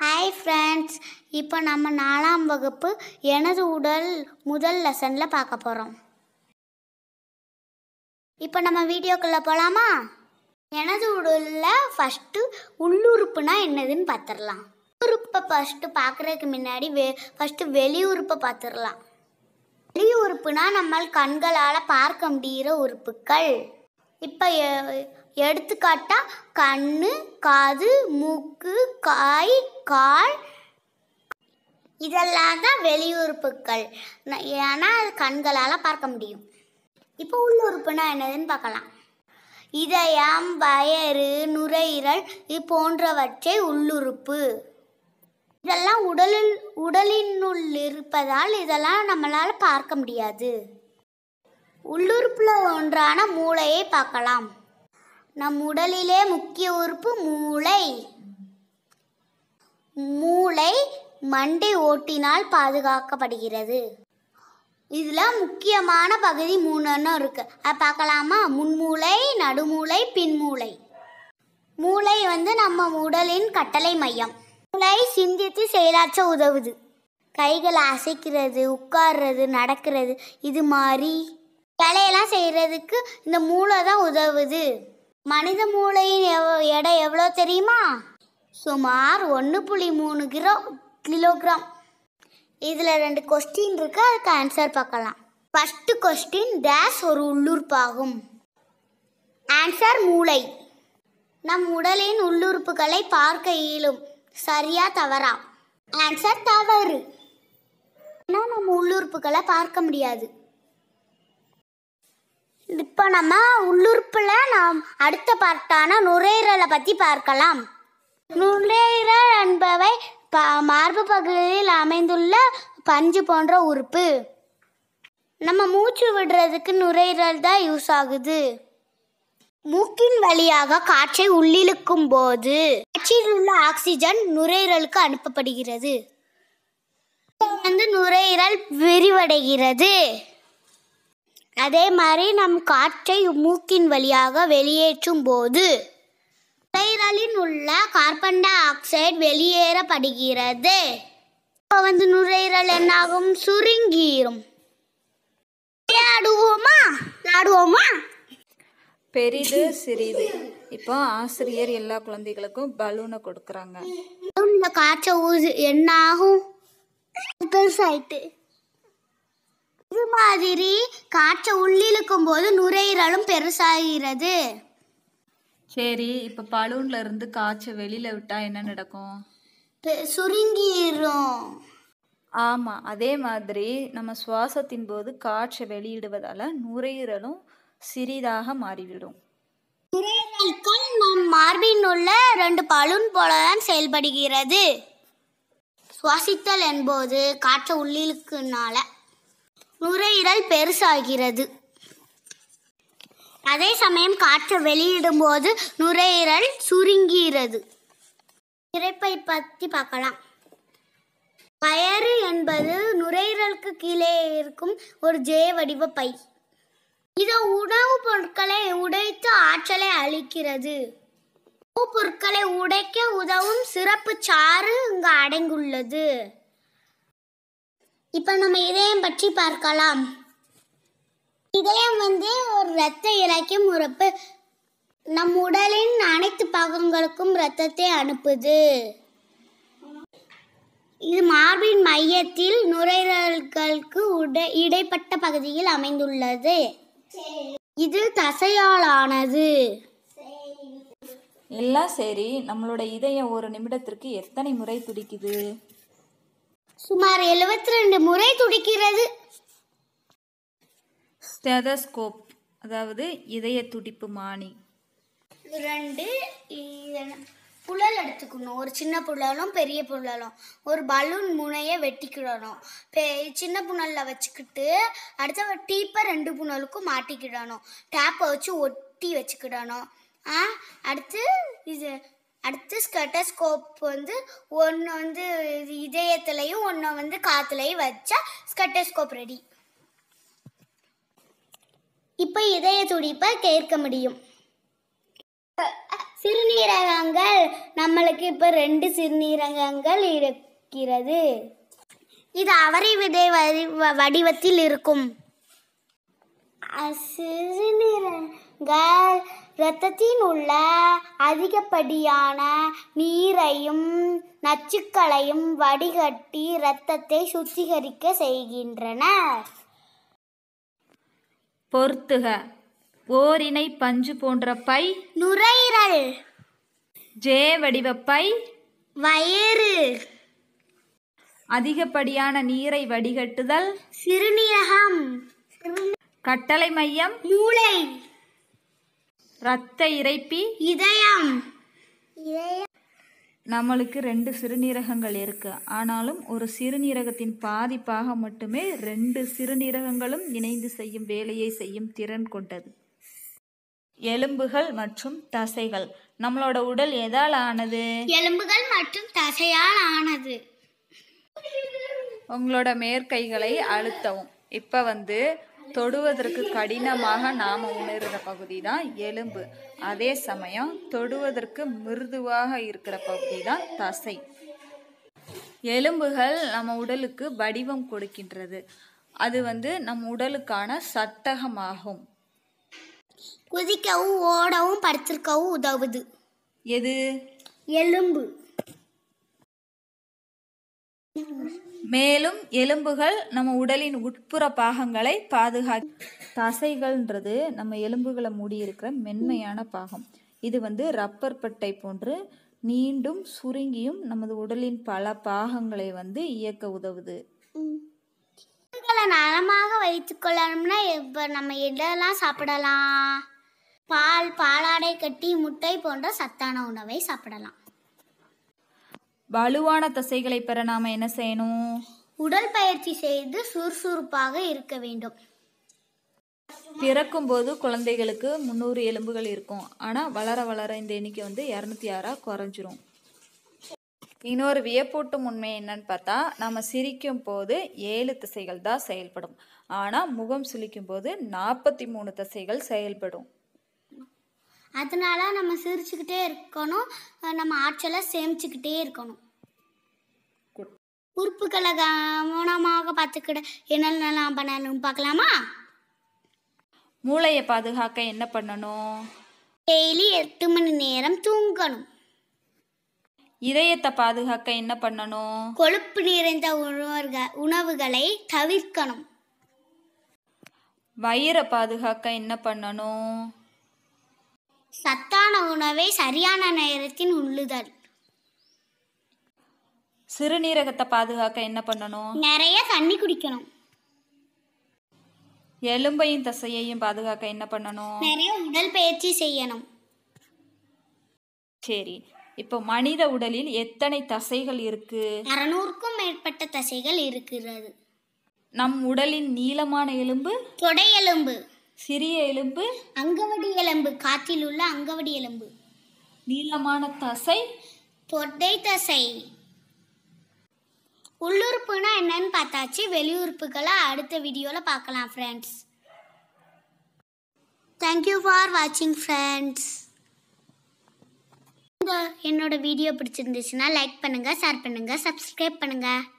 hi friends இப்போ நம்ம நாலாம் வகுப்பு எனது உடல் முதல் லெசனில் பார்க்க போகிறோம் இப்போ நம்ம வீடியோக்குள்ளே போகலாமா எனது உடலில் ஃபஸ்ட்டு உள்ளுறுப்புனா என்னதுன்னு பார்த்துடலாம் உறுப்பை ஃபஸ்ட்டு பார்க்குறதுக்கு முன்னாடி வெ ஃபஸ்ட்டு வெளி உறுப்பை பார்த்துடலாம் வெளி உறுப்புனா நம்ம கண்களால் பார்க்க முடிகிற உறுப்புக்கள் இப்போ எடுத்துக்காட்டால் கண் காது மூக்கு காய் கால் இதெல்லாம் தான் வெளியுறுப்புகள் ஏன்னா அது கண்களால் பார்க்க முடியும் இப்போ உள்ளுறுப்புனா என்னதுன்னு பார்க்கலாம் இதயம் வயறு நுரையீரல் போன்றவற்றை உள்ளுறுப்பு இதெல்லாம் உடலில் உடலினுள் இருப்பதால் இதெல்லாம் நம்மளால் பார்க்க முடியாது உள்ளுறுப்பில் ஒன்றான மூளையை பார்க்கலாம் நம் உடலிலே முக்கிய உறுப்பு மூளை மூளை மண்டை ஓட்டினால் பாதுகாக்கப்படுகிறது இதில் முக்கியமான பகுதி மூணுன்னு இருக்குது அதை பார்க்கலாமா முன்மூளை நடுமூளை பின்மூளை மூளை வந்து நம்ம உடலின் கட்டளை மையம் மூளை சிந்தித்து செயலாற்ற உதவுது கைகளை அசைக்கிறது உட்கார்றது நடக்கிறது இது மாதிரி வேலையெல்லாம் செய்கிறதுக்கு இந்த மூளை தான் உதவுது மனித மூளையின் எவ் எடை எவ்வளோ தெரியுமா சுமார் ஒன்று புள்ளி மூணு கிலோ கிலோகிராம் இதில் ரெண்டு கொஸ்டின் இருக்குது அதுக்கு ஆன்சர் பார்க்கலாம் ஃபஸ்ட்டு கொஸ்டின் டேஸ் ஒரு உள்ளுறுப்பாகும் ஆன்சர் மூளை நம் உடலின் உள்ளுறுப்புகளை பார்க்க இயலும் சரியா தவறா ஆன்சர் தவறு ஆனால் நம்ம உள்ளுறுப்புகளை பார்க்க முடியாது இப்போ நம்ம உள்ளுறுப்பில் நாம் அடுத்த பார்ட்டான நுரையீரலை பற்றி பார்க்கலாம் நுரையீரல் என்பவை ப மார்பு பகுதியில் அமைந்துள்ள பஞ்சு போன்ற உறுப்பு நம்ம மூச்சு விடுறதுக்கு நுரையீரல் தான் யூஸ் ஆகுது மூக்கின் வழியாக காற்றை உள்ளிழுக்கும் போது காற்றில் உள்ள ஆக்சிஜன் நுரையீரலுக்கு அனுப்பப்படுகிறது வந்து நுரையீரல் விரிவடைகிறது அதே மாதிரி நம் காற்றை மூக்கின் வழியாக வெளியேற்றும் போது நுரையீரலில் உள்ள கார்பன் டை ஆக்சைடு வெளியேறப்படுகிறது இப்போ வந்து நுரையீரல் என்னாகும் சுருங்கிரும் விளையாடுவோமா விளையாடுவோமா பெரிது சிறிது இப்போ ஆசிரியர் எல்லா குழந்தைகளுக்கும் பலூனை கொடுக்குறாங்க பலூனில் காய்ச்ச ஊசி என்ன ஆகும் பெருசாயிட்டு இது மாதிரி காய்ச்ச உள்ளிழுக்கும் போது நுரையீரலும் பெருசாகிறது சரி இப்போ பலூன்ல இருந்து காய்ச்ச வெளியில விட்டா என்ன நடக்கும் சுருங்கிடும் ஆமாம் அதே மாதிரி நம்ம சுவாசத்தின் போது காற்றை வெளியிடுவதால் நுரையீரலும் சிறிதாக மாறிவிடும் நுரையீரல்கள் நம் மார்பின் உள்ள ரெண்டு பலூன் போலதான் செயல்படுகிறது சுவாசித்தல் என்பது காற்றை உள்ளிழுக்குனால நுரையீரல் பெருசாகிறது அதே சமயம் காற்று வெளியிடும்போது நுரையீரல் சுருங்கிறது இறைப்பை பற்றி பார்க்கலாம் கயறு என்பது நுரையீரலுக்கு கீழே இருக்கும் ஒரு ஜே வடிவ பை இது உணவுப் பொருட்களை உடைத்து ஆற்றலை அளிக்கிறது பொருட்களை உடைக்க உதவும் சிறப்பு சாறு இங்கு அடங்குள்ளது இப்போ நம்ம இதயம் பற்றி பார்க்கலாம் இதயம் வந்து ஒரு இரத்த இலக்கியம் உறுப்பு நம் உடலின் அனைத்து பாகங்களுக்கும் இரத்தத்தை அனுப்புது இது மார்பின் மையத்தில் நுரையீரல்களுக்கு உடை இடைப்பட்ட பகுதியில் அமைந்துள்ளது இது ஆனது எல்லாம் சரி நம்மளோட இதயம் ஒரு நிமிடத்திற்கு எத்தனை முறை துடிக்குது சுமார் எழுபத்தி ரெண்டு முறை துடிக்கிறது ஸ்டெதஸ்கோப் அதாவது இதய துடிப்பு மானி ரெண்டு புழல் எடுத்துக்கணும் ஒரு சின்ன புழலும் பெரிய புழலும் ஒரு பலூன் முனையை வெட்டிக்கிடணும் பெ சின்ன புனலில் வச்சுக்கிட்டு அடுத்த டீப்பை ரெண்டு புனலுக்கும் மாட்டிக்கிடணும் டேப்பை வச்சு ஒட்டி வச்சுக்கிடணும் ஆ அடுத்து இது அடுத்து ஸ்கெட்டஸ்கோப் வந்து ஒன்று வந்து இதயத்துலையும் ஒன்று வந்து காற்றுலையும் வச்சா ஸ்கெட்டஸ்கோப் ரெடி இப்போ இதய துடிப்பை கேட்க முடியும் சிறுநீரகங்கள் நம்மளுக்கு இப்போ ரெண்டு சிறுநீரகங்கள் இருக்கிறது இது அவரை விதை வடிவத்தில் இருக்கும் சிறுநீரகங்கள் இரத்தத்தின் உள்ள அதிகப்படியான நீரையும் நச்சுக்களையும் வடிகட்டி இரத்தத்தை சுத்திகரிக்க செய்கின்றன பொறுத்துக ஓரினை பஞ்சு போன்ற பை நுரையீரல் ஜே வடிவ பை வயிறு அதிகப்படியான நீரை வடிகட்டுதல் சிறுநீரகம் கட்டளை மையம் மூளை இரத்த இறைப்பி இதயம் நம்மளுக்கு ரெண்டு சிறுநீரகங்கள் இருக்குது ஆனாலும் ஒரு சிறுநீரகத்தின் பாதிப்பாக மட்டுமே ரெண்டு சிறுநீரகங்களும் இணைந்து செய்யும் வேலையை செய்யும் திறன் கொண்டது எலும்புகள் மற்றும் தசைகள் நம்மளோட உடல் எதால் ஆனது எலும்புகள் மற்றும் தசையால் ஆனது உங்களோட மேற்கைகளை அழுத்தவும் இப்போ வந்து தொடுவதற்கு கடினமாக நாம் உணர்கிற பகுதி தான் எலும்பு அதே சமயம் தொடுவதற்கு மிருதுவாக இருக்கிற பகுதி தான் தசை எலும்புகள் நம்ம உடலுக்கு வடிவம் கொடுக்கின்றது அது வந்து நம் உடலுக்கான சட்டகமாகும் குதிக்கவும் ஓடவும் படுத்திருக்கவும் உதவுது எது எலும்பு மேலும் எலும்புகள் நம்ம உடலின் உட்புற பாகங்களை பாதுகா தசைகள்ன்றது நம்ம எலும்புகளை மூடி இருக்கிற மென்மையான பாகம் இது வந்து ரப்பர் பட்டை போன்று நீண்டும் சுருங்கியும் நமது உடலின் பல பாகங்களை வந்து இயக்க உதவுது நலமாக வைத்துக்கொள்ளணும்னா இப்போ நம்ம எதெல்லாம் சாப்பிடலாம் பால் பாலாடை கட்டி முட்டை போன்ற சத்தான உணவை சாப்பிடலாம் வலுவான தசைகளை பெற நாம் என்ன செய்யணும் உடற்பயிற்சி செய்து சுறுசுறுப்பாக இருக்க வேண்டும் பிறக்கும் போது குழந்தைகளுக்கு முந்நூறு எலும்புகள் இருக்கும் ஆனால் வளர வளர இந்த எண்ணிக்கை வந்து இரநூத்தி ஆறா குறைஞ்சிரும் இன்னொரு வியப்பூட்டும் உண்மை என்னன்னு பார்த்தா நம்ம சிரிக்கும் போது ஏழு திசைகள் தான் செயல்படும் ஆனால் முகம் சுழிக்கும் போது நாற்பத்தி மூணு தசைகள் செயல்படும் அதனால நம்ம சிரிச்சுக்கிட்டே இருக்கணும் நம்ம ஆற்றலை சேமிச்சுக்கிட்டே இருக்கணும் உறுப்புகளை கவனமாக பார்த்துக்கிட என்னென்னலாம் பண்ணணும் பார்க்கலாமா மூளையை பாதுகாக்க என்ன பண்ணணும் டெய்லி எட்டு மணி நேரம் தூங்கணும் இதயத்தை பாதுகாக்க என்ன பண்ணணும் கொழுப்பு நிறைந்த உணவுகளை தவிர்க்கணும் வயிறை பாதுகாக்க என்ன பண்ணணும் சத்தான உணவை சரியான நேரத்தில் உள்ளுதல் சிறுநீரகத்தை பாதுகாக்க என்ன பண்ணணும் நிறைய தண்ணி குடிக்கணும் எலும்பையும் தசையையும் பாதுகாக்க என்ன பண்ணணும் நிறைய உடல் பயிற்சி செய்யணும் சரி இப்போ மனித உடலில் எத்தனை தசைகள் இருக்கு அறுநூறுக்கும் மேற்பட்ட தசைகள் இருக்கிறது நம் உடலின் நீளமான எலும்பு தொடை எலும்பு சிறிய எலும்பு அங்கவடி எலும்பு காற்றில் உள்ள அங்கவடி எலும்பு நீளமான தசை பொட்டை தசை உள்ளுறுப்புனா என்னன்னு பார்த்தாச்சு வெளியுறுப்புகளை அடுத்த வீடியோவில் பார்க்கலாம் ஃப்ரெண்ட்ஸ் தேங்க்யூ ஃபார் வாட்சிங் ஃப்ரெண்ட்ஸ் என்னோட வீடியோ பிடிச்சிருந்துச்சுன்னா லைக் பண்ணுங்கள் ஷேர் பண்ணுங்கள் சப்ஸ்கிரைப் பண்ணுங்கள்